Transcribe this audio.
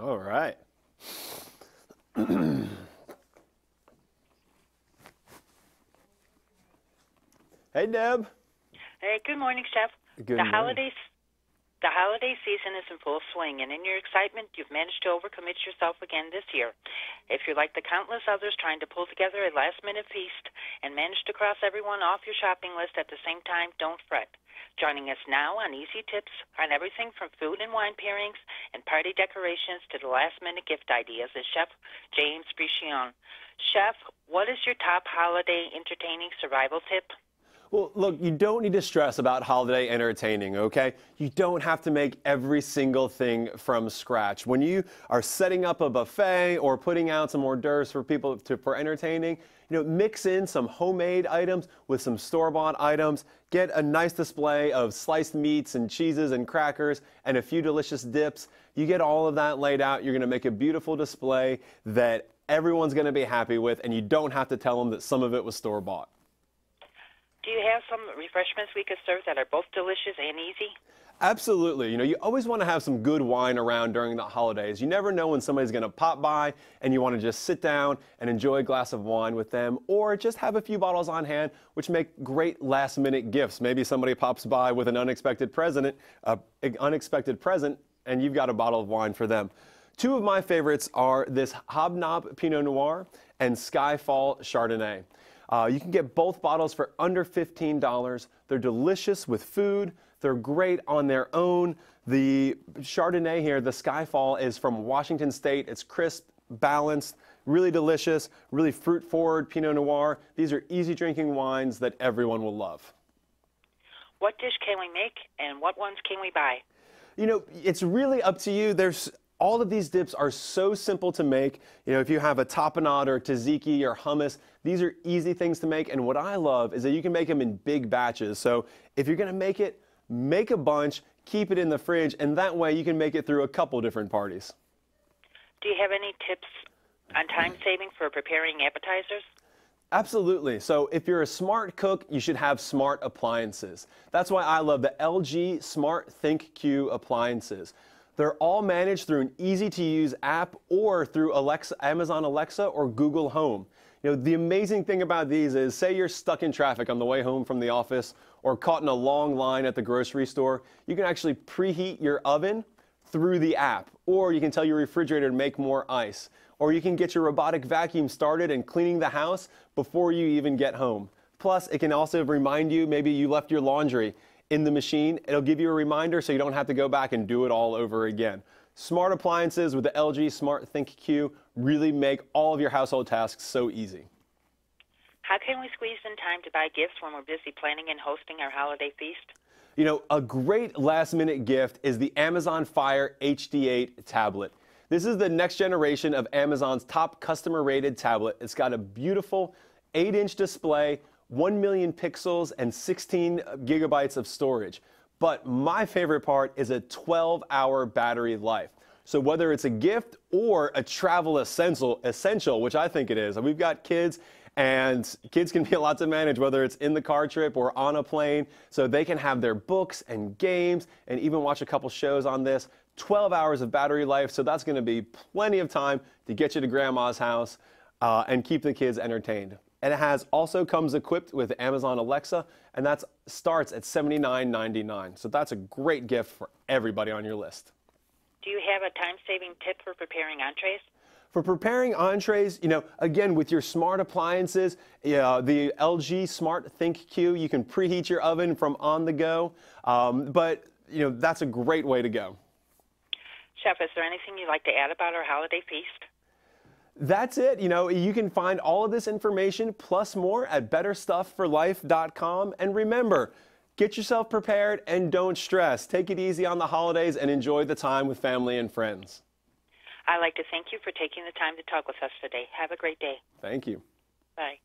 All right. hey, Deb. Hey, good morning, Chef. Good the morning. holidays the holiday season is in full swing, and in your excitement, you've managed to overcommit yourself again this year. If you're like the countless others trying to pull together a last minute feast and manage to cross everyone off your shopping list at the same time, don't fret. Joining us now on Easy Tips on everything from food and wine pairings and party decorations to the last minute gift ideas is Chef James Brichion. Chef, what is your top holiday entertaining survival tip? Well, look, you don't need to stress about holiday entertaining, okay? You don't have to make every single thing from scratch. When you are setting up a buffet or putting out some hors d'oeuvres for people to, for entertaining, you know, mix in some homemade items with some store-bought items. Get a nice display of sliced meats and cheeses and crackers and a few delicious dips. You get all of that laid out. You're going to make a beautiful display that everyone's going to be happy with, and you don't have to tell them that some of it was store-bought. Do you have some refreshments we could serve that are both delicious and easy? Absolutely. You know, you always want to have some good wine around during the holidays. You never know when somebody's going to pop by and you want to just sit down and enjoy a glass of wine with them or just have a few bottles on hand, which make great last minute gifts. Maybe somebody pops by with an unexpected present, an uh, unexpected present and you've got a bottle of wine for them. Two of my favorites are this Hobnob Pinot Noir and Skyfall Chardonnay. Uh, you can get both bottles for under $15. They're delicious with food. They're great on their own. The Chardonnay here, the Skyfall, is from Washington State. It's crisp, balanced, really delicious, really fruit forward Pinot Noir. These are easy drinking wines that everyone will love. What dish can we make and what ones can we buy? You know, it's really up to you. There's all of these dips are so simple to make. You know, if you have a tapenade or tzatziki or hummus, these are easy things to make. And what I love is that you can make them in big batches. So if you're gonna make it, make a bunch, keep it in the fridge, and that way you can make it through a couple different parties. Do you have any tips on time saving for preparing appetizers? Absolutely. So, if you're a smart cook, you should have smart appliances. That's why I love the LG Smart Think Q appliances. They're all managed through an easy to use app or through Alexa, Amazon Alexa or Google Home. You know, the amazing thing about these is say you're stuck in traffic on the way home from the office or caught in a long line at the grocery store, you can actually preheat your oven through the app, or you can tell your refrigerator to make more ice, or you can get your robotic vacuum started and cleaning the house before you even get home. Plus, it can also remind you maybe you left your laundry in the machine. It'll give you a reminder so you don't have to go back and do it all over again. Smart appliances with the LG Smart ThinkQ really make all of your household tasks so easy. How can we squeeze in time to buy gifts when we're busy planning and hosting our holiday feast? You know, a great last minute gift is the Amazon Fire HD8 tablet. This is the next generation of Amazon's top customer rated tablet. It's got a beautiful 8 inch display, 1 million pixels, and 16 gigabytes of storage. But my favorite part is a 12 hour battery life. So whether it's a gift or a travel essential, essential, which I think it is, we've got kids and kids can be a lot to manage, whether it's in the car trip or on a plane. So they can have their books and games and even watch a couple shows on this. 12 hours of battery life, so that's gonna be plenty of time to get you to grandma's house uh, and keep the kids entertained. And it has also comes equipped with Amazon Alexa, and that starts at $79.99. So that's a great gift for everybody on your list. Do you have a time saving tip for preparing entrees? For preparing entrees, you know, again, with your smart appliances, uh, the LG Smart Think Q, you can preheat your oven from on the go. Um, but, you know, that's a great way to go. Chef, is there anything you'd like to add about our holiday feast? That's it. You know, you can find all of this information plus more at betterstuffforlife.com. And remember, get yourself prepared and don't stress. Take it easy on the holidays and enjoy the time with family and friends. I'd like to thank you for taking the time to talk with us today. Have a great day. Thank you. Bye.